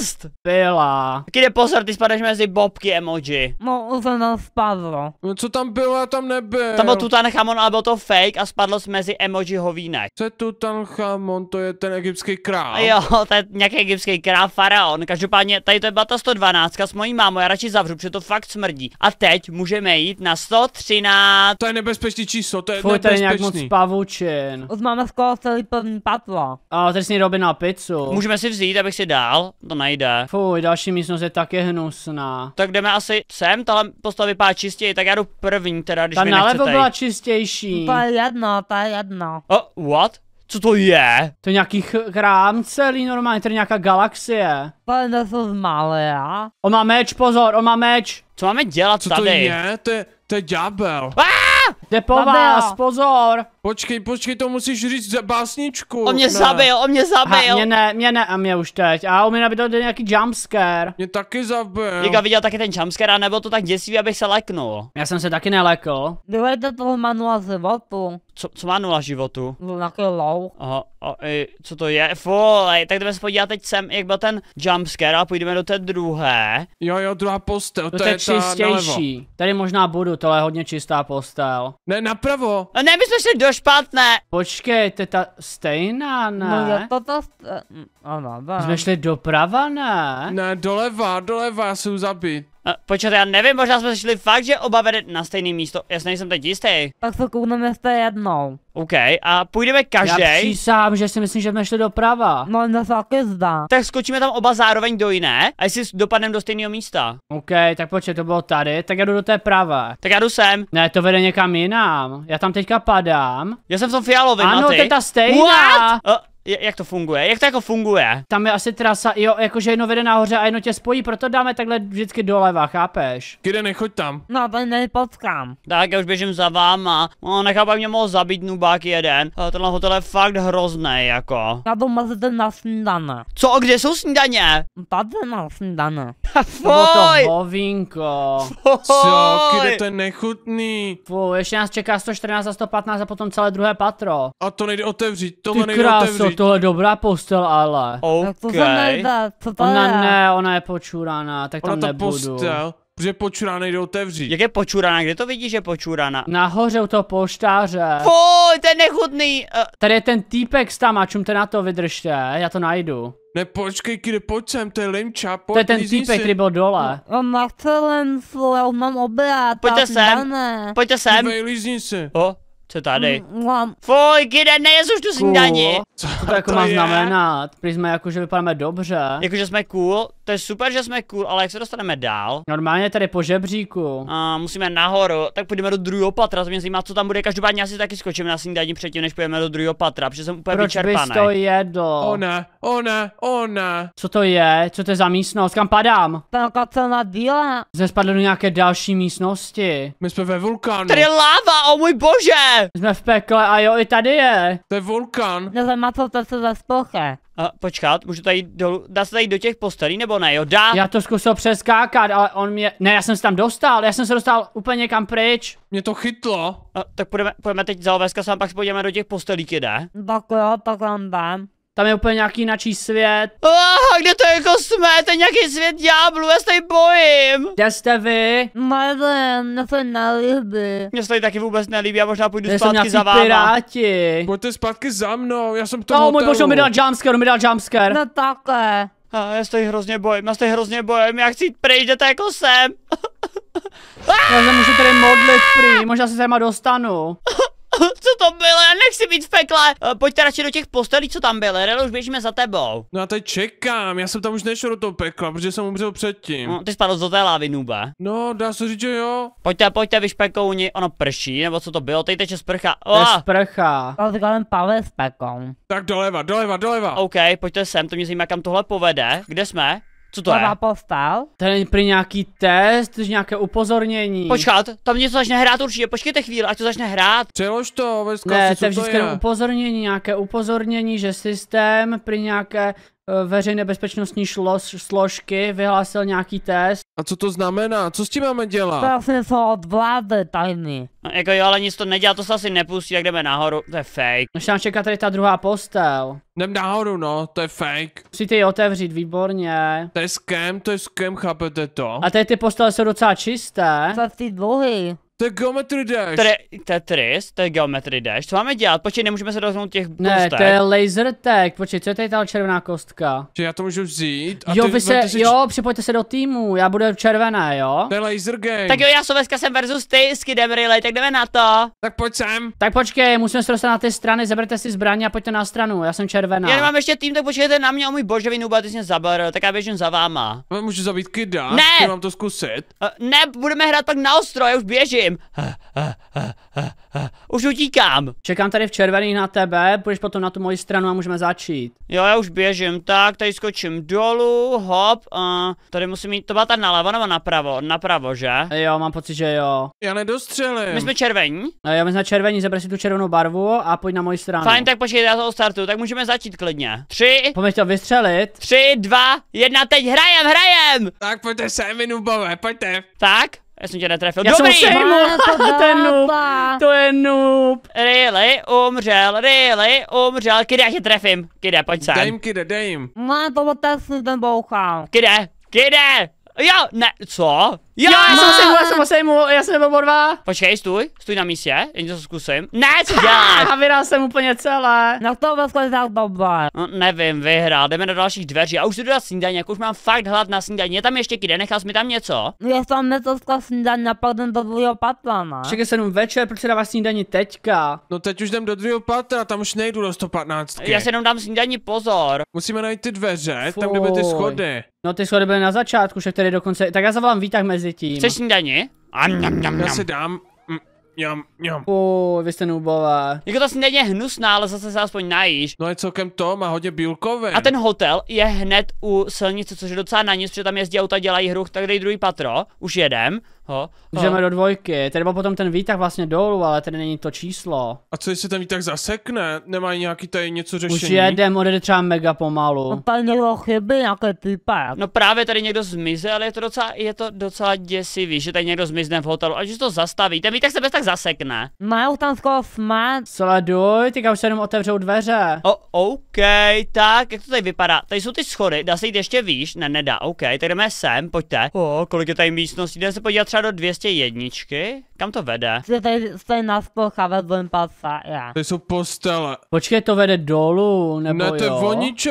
Past! Byla. Kde jde pozor, ty spadneš mezi bobky emoji. No, už jsem tam spadlo. No, co tam bylo, já tam nebyl. Tam byl Tutanchamon, ale byl to fake a spadlo jsi mezi emoji hovínek. Co je Tutanchamon, to je ten egyptský král. Jo, to je nějaký egyptský král, faraon. Každopádně, tady to je byla ta 112 s mojí mámou, já radši zavřu, protože to fakt smrdí. A teď můžeme jít na 113. To je nebezpečný číslo, to je Fuj, nebezpečný. je nějak moc pavučin. Už máme skoro celý první patla. A teď si robí na pizzu. Můžeme si vzít, abych si dal. To najde. Fuj, další místnost je také hnusná. No. Tak jdeme asi sem, tahle postava vypadá čistěji, tak já jdu první teda, když Ta mi nalevo byla čistější. No, to je jedno, to je jedno. Oh, what? Co to je? To je nějaký chrám celý normálně, to je nějaká galaxie. je z malé, já. On má meč, pozor, on má meč. Co máme dělat Co tady? Co to je? To je, to je ďábel. Jde po vás, pozor. Počkej, počkej, to musíš říct za básničku. On mě ne. zabil, on mě zabil. mě ne, mě ne, a mě už teď. A on mi nabídl nějaký jumpscare. Mě taky zabil. Jika viděl taky ten jumpscare a nebyl to tak děsivý, abych se leknul. Já jsem se taky nelekl. Dívejte toho manuál životu. Co, co má nula životu? Nějaký low. Aha, a, i, co to je? Folej, tak jdeme se podívat teď sem, jak byl ten jumpscare a půjdeme do té druhé. Jo, jo, druhá postel, to, to je čistější. Ta Tady možná budu, tohle je hodně čistá postel. Ne, napravo. A ne, my jsme šli do špatné. Počkej, to je ta stejná, ne? No je to ta stejná, hm, ano, ne. Jsme šli doprava, ne? Ne, doleva, doleva já jsem zabit. A, počkejte, já nevím, možná jsme šli fakt, že oba vede na stejné místo, já si nejsem teď jistý. Tak to koukneme v té jednou. OK, a půjdeme každý. Já přísám, že si myslím, že jsme šli doprava. No, na taky zdá. Tak skočíme tam oba zároveň do jiné a jestli dopadneme do stejného místa. OK, tak počkej, to bylo tady, tak já jdu do té pravé. Tak já jdu sem. Ne, to vede někam jinam. Já tam teďka padám. Já jsem v tom fialovém. Ano, to je ta stejná. What? Uh, jak to funguje? Jak to jako funguje? Tam je asi trasa, jo, jakože jedno vede nahoře a jedno tě spojí, proto dáme takhle vždycky doleva, chápeš? Kde nechoď tam. No, to nepotkám. Tak, já už běžím za váma. No, nechápu, mě mohl zabít nubák jeden. Eh, tenhle hotel je fakt hrozný, jako. Já to máte na snídaně. Co, kde jsou snídaně? Tady na snídaně. Foj! to Foj! Co, kde to je nechutný? Fuj, ještě nás čeká 114 a 115 a potom celé druhé patro. A to nejde otevřít, to nejde otevřít tohle je dobrá postel, ale. No, OK. Tak to to Ona je? ne, ona je počuraná, tak tam Ona ta nebudu. postel, protože počurá nejde otevřít. Jak je počuraná? Kde to vidíš, že je počuraná? Nahoře u toho poštáře. Fuj, to je nechutný. Uh. Eh. Tady je ten týpek s tam, a čumte na to, vydržte, já to najdu. Ne, počkej, kde pojď sem, to je limča, pojď, To je ten týpek, který byl dole. O no, Marcelencu, já mám obrát, Pojďte sem. Pojďte sem. Dívej, lízni se. Oh. Co tady? Mm, Fuj, kde nejes už tu snídani. Co to jako to má je? znamenat? Prý jsme jako, že vypadáme dobře. Jakože jsme cool? To je super, že jsme cool, ale jak se dostaneme dál? Normálně tady po žebříku. A, musíme nahoru, tak půjdeme do druhého patra, to mě zajímá, co tam bude. Každopádně asi taky skočíme na snídani předtím, než půjdeme do druhého patra, protože jsem úplně Proč vyčerpaný. Proč bys to jedl? Ona, ona, ona. Co to je? Co to je za místnost? Kam padám? Velká celá Jsme spadli do nějaké další místnosti. My jsme ve vulkánu. Tady je láva, o můj bože! Jsme v pekle a jo, i tady je. To je vulkan. Nevím, no, má to, to se zaspocha. A, počkat, můžu tady dolů, dá se tady do těch postelí nebo ne, jo, dá? Já to zkusil přeskákat, ale on mě, ne, já jsem se tam dostal, já jsem se dostal úplně kam pryč. Mě to chytlo. A, tak půjdeme, půjdeme teď za OVSka, sám pak se podíváme do těch postelí, kde? Pak jo, pak vám tam je úplně nějaký načí svět. Ah, kde to jako jsme? To je nějaký svět ďáblu, já se tady bojím. Kde jste vy? Marlem, na to nelíbí. Mně se tady taky vůbec nelíbí, já možná půjdu já zpátky za váma. piráti. Pojďte zpátky za mnou, já jsem to. No, můj bože, mi dal jumpscare, on mi dal jumpscare. No takhle. A já se tady hrozně bojím, já se tady hrozně bojím, já chci jít pryč, jděte jako sem. já se můžu tady modlit prý, možná se sem dostanu. Co to bylo? Já nechci být v pekle. Eh, pojďte radši do těch postelí, co tam byly. Relo, už běžíme za tebou. No a teď čekám, já jsem tam už nešel do toho pekla, protože jsem umřel předtím. No, ty spadl z té lávy, nube. No, dá se říct, že jo. Pojďte, pojďte, vyšpekou špekouni. Ono prší, nebo co to bylo? Teď teče sprcha. Oh. To je sprcha. Ale kolem pavé s pekom. Tak doleva, doleva, doleva. OK, pojďte sem, to mě zajímá, kam tohle povede. Kde jsme? Co to Nová je? postel. To je pro nějaký test, nějaké upozornění. Počkat, tam něco začne hrát určitě, počkejte chvíli, ať to začne hrát. Přelož to, vesko, Ne, to je vždycky je? upozornění, nějaké upozornění, že systém pro nějaké eh, veřejné bezpečnostní šlo, složky vyhlásil nějaký test a co to znamená? Co s tím máme dělat? To asi jsou od vlády tajny. No, jako jo, ale nic to nedělá, to se asi nepustí, jak jdeme nahoru. To je fake. No, nám čeká tady ta druhá postel. Jdem nahoru, no, to je fake. Musíte ji otevřít, výborně. To je skem, to je skem, chápete to? A tady ty postele jsou docela čisté. Co ty dluhy? To je Geometry Dash. Tre, Tetris, to je Geometry Dash. Co máme dělat? Počkej, nemůžeme se dotknout těch Ne, to je laser tag. Počkej, co je tady ta červená kostka? Že já to můžu vzít. A jo, ty, vy se, si... jo, připojte se do týmu, já budu červená, jo? To je laser game. Tak jo, já dneska jsem versus ty, s Kidem Relay, tak jdeme na to. Tak pojď sem. Tak počkej, musíme se dostat na ty strany, zeberte si zbraně a pojďte na stranu, já jsem červená. Já nemám ještě tým, tak počkejte na mě, o můj bože, vinu, ty jsi mě tak já běžím za váma. Můžu zabít Kida? Ne! Mám to zkusit? Uh, ne, budeme hrát pak na ostro, já už běžím slyším. Už utíkám. Čekám tady v červených na tebe, půjdeš potom na tu moji stranu a můžeme začít. Jo, já už běžím, tak, tady skočím dolů, hop, a tady musím mít, to byla ta naleva nebo napravo, napravo, že? Jo, mám pocit, že jo. Já nedostřelím. My jsme červení? No, jo, my jsme červení, zabr si tu červenou barvu a pojď na moji stranu. Fajn, tak počkej, já to startu, tak můžeme začít klidně. Tři. Pojď to vystřelit. Tři, dva, jedna, teď hrajem, hrajem. Tak pojďte sem, minubové, pojďte. Tak. Já jsem tě netrefil. Já Dobrý! Jsem to, to je noob, to je noob. Really? Umřel, really? Umřel. Kde já tě trefím? Kde, pojď sem. Dej jim, kde, dej jim. Má to otec ten bouchal. Kde? Kde? Jo, ne, co? Jo, jo já jsem se já jsem mu, já jsem nebo dva. Počkej, stůj, stůj na místě, jen to zkusím. Ne, co děláš? A vyhrál jsem úplně celé. Na to vyskletal baba. No, nevím, vyhrál, jdeme do dalších dveří. Já už jdu dát snídaně, jako už mám fakt hlad na snídaně. Je tam ještě kde? nechal jsi mi tam něco? No, já jsem netoskal snídaně a pak jdem do druhého patra, ne? No. Čekaj, jsem večer, proč se dává snídaně teďka? No teď už jdem do druhého patra, tam už nejdu do 115. Já se jenom dám snídaní pozor. Musíme najít ty dveře, Fuj. tam kde ty schody. No ty schody byly na začátku, však tady dokonce, tak já zavolám výtah mezi tím. Chceš snídaně? A mňam, mňam, Já se dám, Jam, jam. Uuu, vy jste noobové. Jako to snídaně je hnusná, ale zase se aspoň najíš. No je celkem to, má hodně bílkové. A ten hotel je hned u silnice, což je docela na nic, protože tam jezdí auta, dělají hruch, tak dej druhý patro, už jedem. Ho, no. Můžeme do dvojky. Tady byl potom ten výtah vlastně dolů, ale tady není to číslo. A co jestli ten výtah zasekne? Nemá nějaký tady něco řešení? Už jedem, odjede třeba mega pomalu. No tady bylo chyby, nějaké typa. No právě tady někdo zmizel, ale je to docela, je to docela děsivý, že tady někdo zmizne v hotelu a že to zastaví. Ten výtah se bez tak zasekne. Mají tam skoro má. Sleduj, teďka už se jenom otevřou dveře. O, OK, tak, jak to tady vypadá? Tady jsou ty schody, dá se jít ještě výš? Ne, nedá, OK, tady jdeme sem, pojďte. O, kolik je tady místností, jdeme se podívat třeba do 201, kam to vede? Se tady, tady naspolchá vedle pasa, já. To jsou postele. Počkej, to vede dolů, nebo ne, to jo?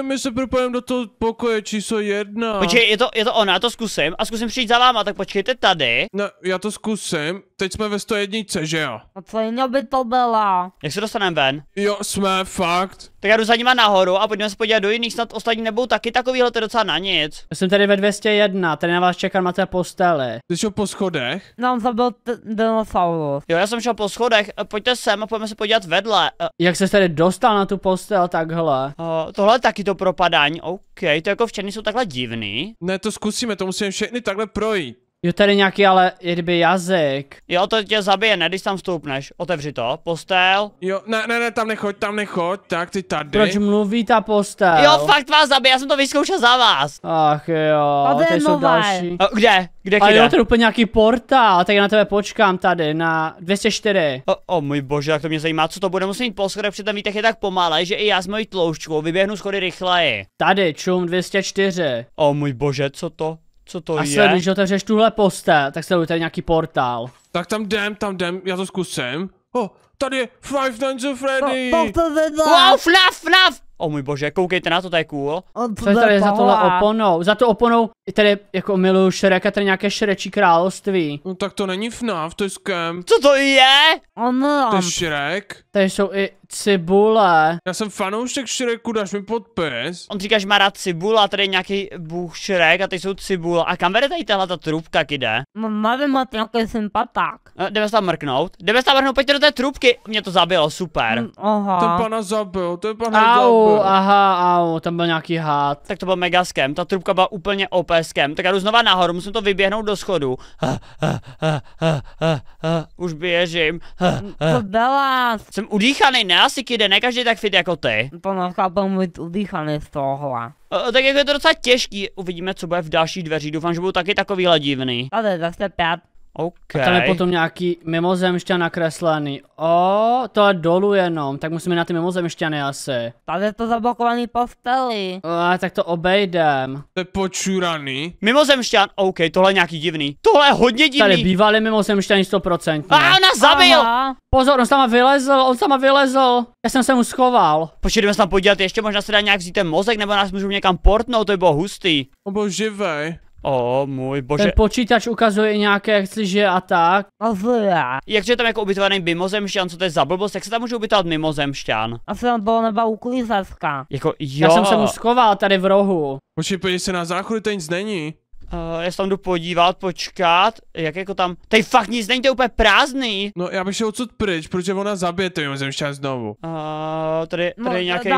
o my se propojíme do toho pokoje číslo jedna. Počkej, je to, je to ona, já to zkusím a zkusím přijít za váma, tak počkejte tady. Ne, já to zkusím, teď jsme ve 101, že jo? A no co jiného by to byla? Jak se dostaneme ven? Jo, jsme, fakt. Tak já jdu za nima nahoru a pojďme se podívat do jiných, snad ostatní nebudou taky takovýhle, to je docela na nic. Já jsem tady ve 201, tady na vás čekám na té postele. Ty jsi po schodech? No, on zabil dinosaurus. Jo, já jsem šel po schodech, eh, pojďte sem a pojďme se podívat vedle. Eh. Jak se tady dostal na tu postel takhle? Uh, tohle je taky to propadání, OK, to jako včerny jsou takhle divný. Ne, to zkusíme, to musíme všechny takhle projít. Jo, tady nějaký ale, je kdyby jazyk. Jo, to tě zabije, ne, když tam vstoupneš. Otevři to, postel. Jo, ne, ne, ne, tam nechoď, tam nechoď, tak ty tady. Proč mluví ta postel? Jo, fakt vás zabije, já jsem to vyzkoušel za vás. Ach jo, to je jsou další. A, kde? Kde Ale jo, to je úplně nějaký portál, tak já na tebe počkám tady, na 204. O, o můj bože, tak to mě zajímá, co to bude muset mít poschod, protože ten výtah je tak pomalé, že i já s mojí tloušťkou vyběhnu schody rychleji. Tady, čum 204. O můj bože, co to? Co to a je? A když otevřeš tuhle postel, tak sleduje tady nějaký portál. Tak tam jdem, tam jdem, já to zkusím. Oh, tady je Five Nights at no, Freddy. Wow, fnaf, fnaf! O oh, můj bože, koukejte na to, to je cool. Co je tady za tohle oponou? Za to oponou tady jako miluju a tady nějaké Šrečí království. No tak to není FNAF, to je skem. Co to je? Ono. To je Shrek. Tady jsou i cibule. Já jsem fanoušek Shreku, dáš mi podpis. On říká, že má rád cibule a tady je nějaký bůh Shrek a tady jsou cibule. A kam vede tady tahle ta trubka, kde? No, nevím, má nějaký sympaták. No, jdeme se tam mrknout. Jdeme se tam mrknout, pojďte do té trubky. Mě to zabilo, super. Mm, aha. Ten pana zabil, ten pana au, zabil. aha, au, tam byl nějaký hád. Tak to byl mega skem, ta trubka byla úplně OP bleskem, tak já jdu znova nahoru, musím to vyběhnout do schodu. Už běžím. To Jsem udýchaný, ne asi kide, ne každý tak fit jako ty. To byl mít udýchaný z toho. O, tak jako je to docela těžký, uvidíme, co bude v dalších dveřích, doufám, že budou taky takovýhle divný. Tady zase pět. Okay. A tam je potom nějaký mimozemšťan nakreslený. O, to je dolů jenom, tak musíme na ty mimozemšťany asi. Tady je to zablokovaný posteli. A, tak to obejdem. To je počuraný. Mimozemšťan, OK, tohle je nějaký divný. Tohle je hodně divný. Tady bývali mimozemšťani 100%. A ona zabil! Aha. Pozor, on sama vylezl, on sama vylezl. Já jsem se mu schoval. Počkej, jdeme se tam podívat, ještě možná se dá nějak vzít ten mozek, nebo nás můžu někam portnout, to by bylo hustý. On byl živý. O můj bože. Ten počítač ukazuje nějaké že a tak. Jakže tam jako ubytovaný mimozemšťan, co to je za blbost, jak se tam může ubytovat mimozemšťan? A tam bylo nebo uklízecká. Jako jo. Já jsem se mu schoval tady v rohu. Počkej, podívej se na záchod, to nic není. Uh, já se tam jdu podívat, počkat, jak jako tam, tady fakt nic není, to úplně prázdný. No já bych šel odsud pryč, protože ona zabije tu mimozemšťan znovu. Uh, eh, tady, tady no, nějaký...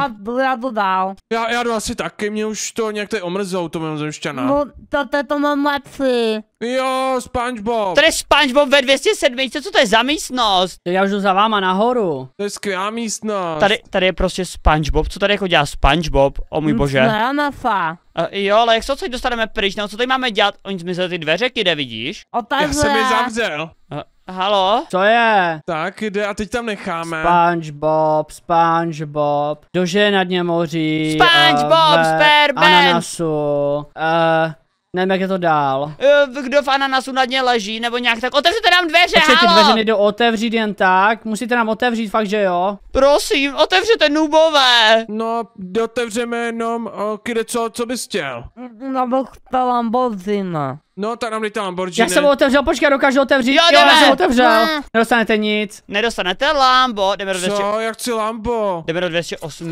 dál. Já, já jdu asi taky, mě už to nějak tady omrzou, to mimozemšťana. No, to, to, to mám lepší. Jo, Spongebob. To je Spongebob ve 207, co to je za místnost? Já už jdu za váma nahoru. To je skvělá místnost. Tady, tady je prostě Spongebob, co tady jako dělá Spongebob, o můj bože. Ne, Uh, jo, ale jak se odsaď dostaneme pryč, no co tady máme dělat? Oni zmizeli ty dveře, kde vidíš? Otevře. Já jsem je zavřel. Uh, halo? Co je? Tak jde a teď tam necháme. Spongebob, Spongebob, dože na dně moří. Spongebob, uh, Sperben! Ananasu. Uh, Nevím, jak je to dál. Eh, kdo v ananasu na dně leží, nebo nějak tak. Otevřete nám dveře, Počkej, halo! ty dveře nejdou otevřít jen tak. Musíte nám otevřít, fakt, že jo? Prosím, otevřete nubové! No, otevřeme jenom, eh, kde co, co bys chtěl? Na box ta lambozina. No tak nám dejte Lamborghini. Já jsem ho otevřel, počkej, dokážu otevřít. Jo, jdeme. jo já jsem ho otevřel. Ne. Nedostanete nic. Nedostanete Lambo, jdeme do 200. Co, já chci Lambo. Jdeme do 208.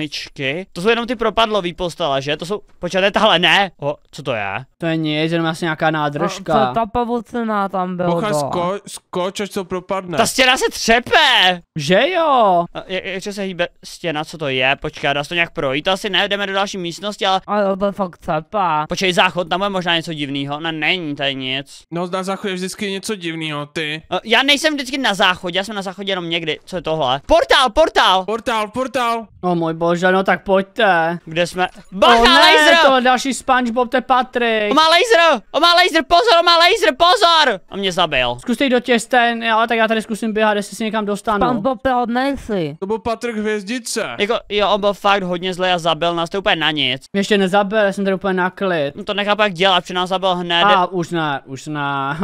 To jsou jenom ty propadlový postele, že? To jsou, počkej, tahle ne. O, co to je? To je nic, jenom asi nějaká nádržka. A, co ta pavucná tam byla? Bocha, sko, skoč, až to propadne. Ta stěna se třepe. Že jo? A, jak, jak se hýbe stěna, co to je? Počkej, dá se to nějak projít? Asi ne, jdeme do další místnosti, ale... Ale to fakt třepe. Počkej, záchod, tam je možná něco divného. ne, no, není není tady nic. No na záchodě vždycky je něco divného, ty. Uh, já nejsem vždycky na záchodě, já jsem na záchodě jenom někdy. Co je tohle? Portál, portál! Portál, portál! No můj bože, no tak pojďte. Kde jsme? Bacha, oh, ne, laser! Tohle další Spongebob, to je Patrick. O má laser, o má laser, pozor, o má laser, pozor! A mě zabil. Zkuste jít do těsten, ale tak já tady zkusím běhat, jestli si někam dostanu. Spongebob to odnesli. To byl Patrick hvězdice. Jako, jo, on byl fakt hodně zlej a zabil nás, to je úplně na nic. Mě ještě nezabil, já jsem tady úplně na klid. No to nechápu, jak dělat, protože nás zabil hned. A, už už na, už na.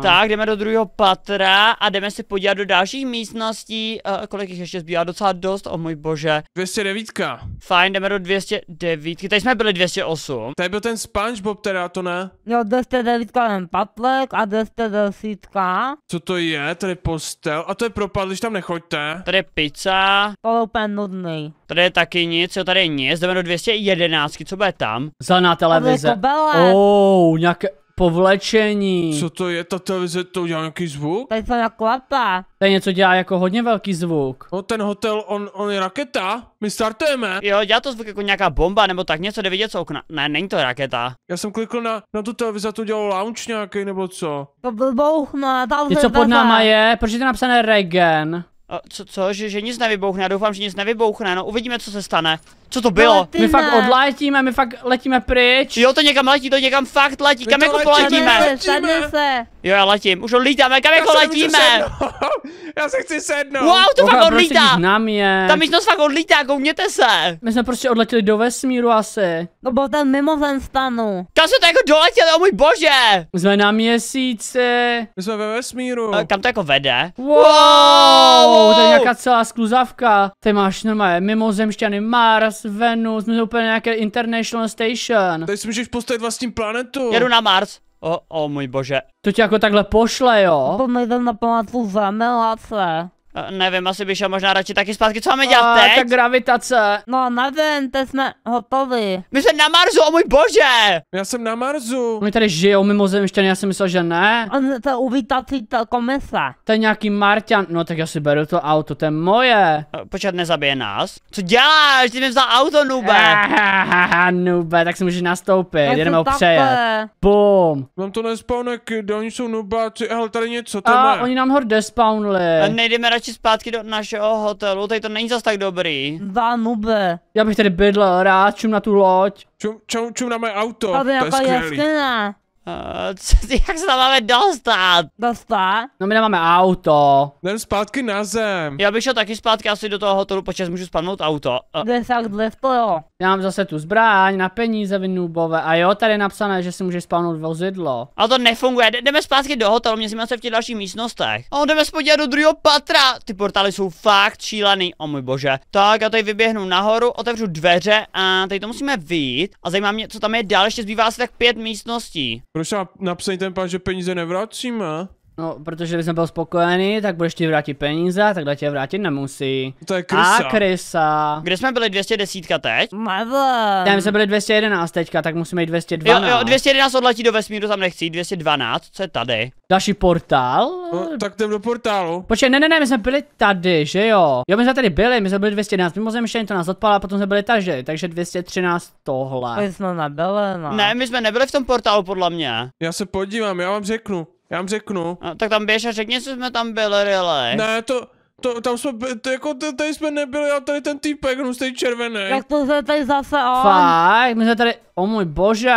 tak, jdeme do druhého patra a jdeme se podívat do dalších místností. Uh, kolik jich ještě zbývá? Docela dost, o oh můj bože. 209. Fajn, jdeme do 209. Tady jsme byli 208. Tady byl ten SpongeBob teda, to ne? Jo, 209 ten patlek a 210. Co to je? Tady je postel. A to je propad, když tam nechoďte. Tady je pizza. To je úplně nudný. Tady je taky nic, jo, tady je nic. Jdeme do 211, co bude tam? Zelená televize. To je kobelec. Oh, nějaké povlečení. Co to je ta televize, to dělá nějaký zvuk? To je to naklapá. To je něco dělá jako hodně velký zvuk. No ten hotel, on, on je raketa, my startujeme. Jo, dělá to zvuk jako nějaká bomba, nebo tak něco jde vidět z okna. Ne, není to raketa. Já jsem klikl na, na tu televizi a to dělalo launch nějaký nebo co? To byl bouchma, tam co pod náma je, proč je to napsané Regen? co, co, že, že nic nevybouchne, já doufám, že nic nevybouchne, no uvidíme, co se stane. Co to bylo? Ty my ne. fakt odletíme, my fakt letíme pryč. Jo, to někam letí, to někam fakt letí. Kam jako poletíme? se. Jo, já letím, už odlítáme, kam jako letíme? já se chci sednout. Wow, to Boha, fakt odlítá. Prostě nám je. Ta místnost fakt odlítá, koukněte se. My jsme prostě odletěli do vesmíru asi. No bo ten mimozem stanu. Kam jsme to jako doletěli, o můj bože. My jsme na měsíci. My jsme ve vesmíru. A kam to jako vede? Wow, wow. je nějaká celá skluzavka. Ty máš normálně mimozemšťany Mars. Mars, Venus, my jsme úplně nějaké International Station. Tady si můžeš postavit vlastní planetu. Jedu na Mars. O, o můj bože. To tě jako takhle pošle, jo? To nejde na planetu Zemi, Lace. Eh, nevím, asi by šel možná radši taky zpátky. Co máme dělat uh, teď? Tak gravitace. No, nevím, teď jsme hotovi. My jsme na Marsu, o oh můj bože! Já jsem na Marsu. Oni tady žijou mimozemšťany, já jsem myslel, že ne. On, to je uvítací komise. To je nějaký Marťan. No, tak já si beru to auto, to je moje. Eh, počkat, nezabije nás. Co děláš? Ty mi vzal auto, nube. Hahaha, nube, tak si můžeš nastoupit, Jdeme ho přejet. Bum. Mám to nespawnek, oni jsou nubáci. ty, hele, tady něco, tam A, oni nám ho despawnli. Nejdeme radši zpátky do našeho hotelu, tady to není zas tak dobrý. Vám ube. Já bych tady bydlel rád, čum na tu loď. Čum, čum, čum na moje auto, to, to je jako skvělý. Uh, co, jak se tam máme dostat? Dostat? No my nemáme auto. Jdem zpátky na zem. Já bych šel taky zpátky asi do toho hotelu, počas můžu spadnout auto. Uh. Jde fakt do toho. Já mám zase tu zbraň na peníze vynubové. A jo, tady je napsané, že si můžeš spawnout vozidlo. Ale to nefunguje. Jdeme zpátky do hotelu, Mě se v těch dalších místnostech. A jdeme spodívat do druhého patra. Ty portály jsou fakt šílený. O můj bože. Tak, já tady vyběhnu nahoru, otevřu dveře a tady to musíme vyjít. A zajímá mě, co tam je dál. Ještě zbývá asi tak pět místností. Proč napsaný ten pán, že peníze nevracíme? No, protože bys nebyl spokojený, tak budeš ti vrátit peníze, tak dá tě vrátit nemusí. To je krysa. A krysa. Kde jsme byli 210 teď? Mother. Tam jsme byli 211 teďka, tak musíme jít 212. Jo, jo, 211 odletí do vesmíru, tam nechci, 212, co je tady? Další portál? No, tak jdem do portálu. Počkej, ne, ne, ne, my jsme byli tady, že jo? Jo, my jsme tady byli, my jsme byli 211, mimozemštění to nás odpala, a potom jsme byli tady, takže 213 tohle. My jsme nebyli, no. Ne, my jsme nebyli v tom portálu, podle mě. Já se podívám, já vám řeknu. Já vám řeknu. No, tak tam běž a řekni, co jsme tam byli, Rile. Ne, to, to, tam jsme, to, jako tady jsme nebyli a tady ten týpek, no stej červený. Tak to jsme tady zase on. Fakt, my jsme tady, o můj bože.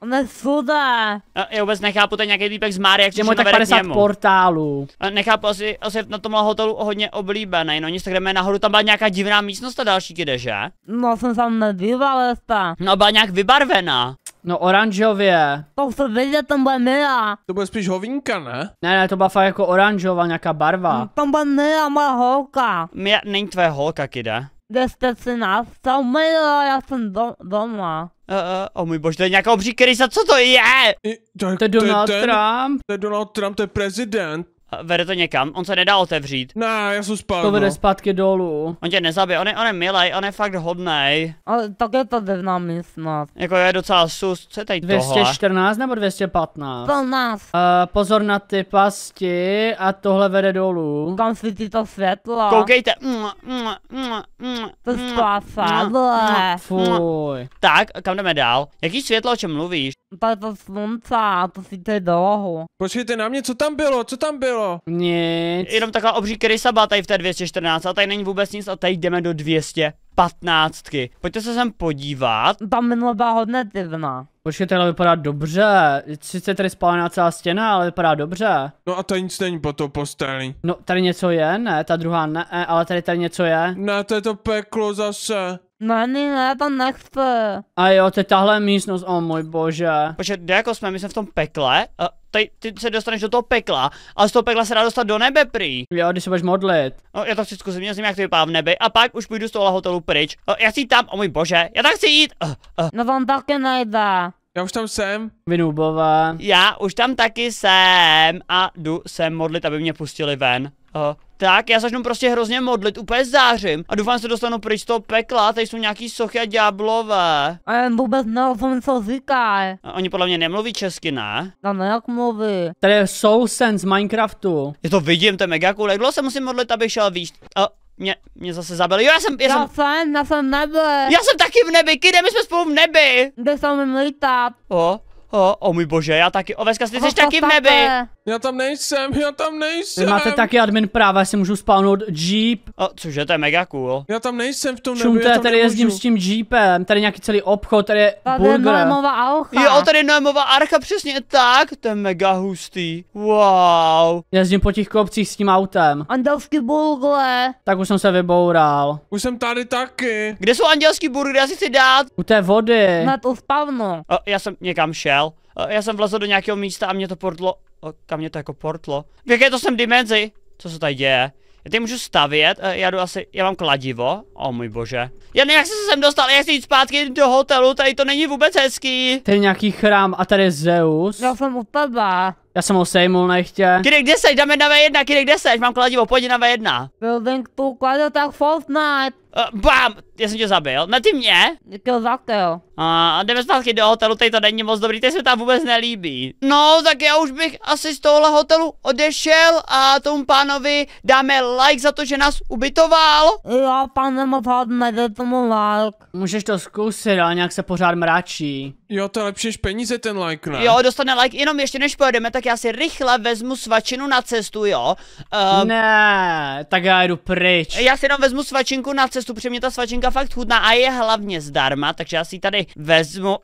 On je sudá. Já vůbec nechápu, ten nějaký týpek z Mária, jak přišel tak 50 portálů. Nechápu, asi, asi na tomhle hotelu hodně oblíbený, no nic, tak jdeme nahoru, tam byla nějaká divná místnost a další kde, že? No jsem tam nebýval, ta. No byla nějak vybarvená. No oranžově. To se vidět, tam bude nea. To bude spíš hovinka, ne? Ne, ne, to byla fakt jako oranžová nějaká barva. Tam bude nea, má holka. Mě, není tvoje holka, kida. Kde jste si nás milo, já jsem do, doma. Uh, uh, o můj bože, to je nějaká obří krysa, co to je? I, tak, to je Donald to je ten, Trump. To je Donald Trump, to je prezident. Vede to někam, on se nedá otevřít. Ne, já jsem spadl. To vede no. zpátky dolů. On tě nezabije, on je, on je milej, on je fakt hodnej. Ale tak je to devná snad. Jako je docela sus, co je tady 214 tohle? nebo 215? 15. Uh, pozor na ty pasti a tohle vede dolů. si ty to světlo. Koukejte. Mm, mm, mm, mm, to sklafadlo. Fuj. Tak, kam jdeme dál? Jaký světlo, o čem mluvíš? Tato slunce a to si to je dolohu. Počkejte na mě, co tam bylo, co tam bylo? Nic. Jenom taková obří krysaba tady v té 214 a tady není vůbec nic a tady jdeme do 215. Pojďte se sem podívat. Ta minule byla hodně divná. Počkej, ale vypadá dobře. Sice tady spálená celá stěna, ale vypadá dobře. No a tady nic není po to postelí. No tady něco je, ne, ta druhá ne, ale tady tady něco je. Ne, to je to peklo zase ne, no já to nechci. A jo, to je tahle místnost, o oh, můj bože. kde jako jsme, my jsme v tom pekle. A tady, ty se dostaneš do toho pekla a z toho pekla se dá dostat do nebe prý. Jo, když se budeš modlit. No, já to chci zkusit, měl jsem jak to vypadá v nebi a pak už půjdu z toho hotelu pryč. O, já si tam, o oh, můj bože, já tak chci jít. Uh, uh. No vám taky nejde. Já už tam jsem. Vynubová. Já už tam taky jsem a jdu se modlit, aby mě pustili ven. Uh tak já začnu prostě hrozně modlit, úplně zářím a doufám, že se dostanu pryč z toho pekla, tady jsou nějaký sochy a ďáblové. A jen vůbec nerozumím, co říká. A oni podle mě nemluví česky, ne? No ne, no, jak mluví. Tady je Soul Sense z Minecraftu. Je to vidím, to je mega cool, jak se musím modlit, abych šel výš... A, mě, mě zase zabili. Jo, já jsem, já, já jsem... já jsem v nebi. Já jsem taky v nebi, kde my jsme spolu v nebi. Kde jsem lítat? O, O, o můj bože, já taky. Oveska, ty jsi oh, taky v nebi. Já tam nejsem, já tam nejsem. Vy máte taky admin práva, já si můžu spawnout Jeep. O, cože, to je mega cool. Já tam nejsem v tom nebi, Čumte, já tam tady nemůžu. jezdím s tím Jeepem, tady nějaký celý obchod, tady je tady burger. Tady je Noemova archa. Jo, tady je Noemova archa, přesně tak, to je mega hustý. Wow. Jezdím po těch kopcích s tím autem. Andělský burger. Tak už jsem se vyboural. Už jsem tady taky. Kde jsou andělský burgery, já si chci dát. U té vody. Na to spavnu. O, já jsem někam šel hell? Eh, já jsem vlezl do nějakého místa a mě to portlo... Kam mě to jako portlo? V jaké to jsem dimenzi? Co se tady děje? Já tady můžu stavět, eh, já jdu asi, já mám kladivo, o oh, můj bože. Já nevím, jak jsem se sem dostal, já chci jít zpátky do hotelu, tady to není vůbec hezký. Tady je nějaký chrám a tady je Zeus. Já jsem u tebe. Já jsem ho sejmul nechtě. Kdy, kde seš? Dáme na V1, Kirik, kde seš? Mám kladivo, pojď na V1. Building tu kladu tak Fortnite. Uh, bam, já jsem tě zabil. Ne ty mě? Kill za kill. A jdeme zpátky do hotelu, tady to není moc dobrý, teď se tam vůbec nelíbí. No, tak já už bych asi z tohohle hotelu odešel a tomu pánovi dáme like za to, že nás ubytoval. Jo, pane, moc hodně, tomu like. Můžeš to zkusit, ale nějak se pořád mračí. Jo, to je lepší než peníze ten like, ne? Jo, dostane like, jenom ještě než pojedeme, tak já si rychle vezmu svačinu na cestu, jo. Um, ne, tak já jdu pryč. Já si jenom vezmu svačinku na cestu, protože mě ta svačinka fakt chudná a je hlavně zdarma, takže já si tady vezmu.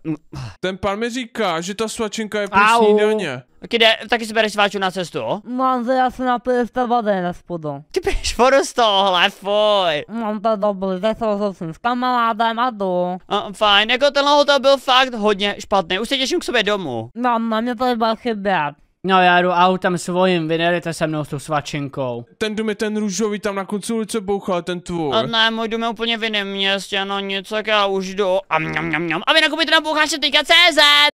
Ten pan mi říká, že ta svačinka je pro snídaně. Kiedy taky si bereš zważył na cestu? Mam asi na prystawodę na spodu. Ty byś z tohohle, fuj. Mám to dobry, se się s kamarádem a jdu. A, fajn, jako ten hotel byl fakt hodně špatný, už se těším k sobě domů. No, na mě to iba chybět. No já jdu autem svojím, vy nejdete se mnou s tou svačinkou. Ten dům je ten růžový, tam na konci ulice bouchal ten tvůr. A ne, můj dům je úplně v jiném městě, no nic, tak já už jdu. A mňam, mňam, mňam. A vy nakupujte na boucháče teďka CZ!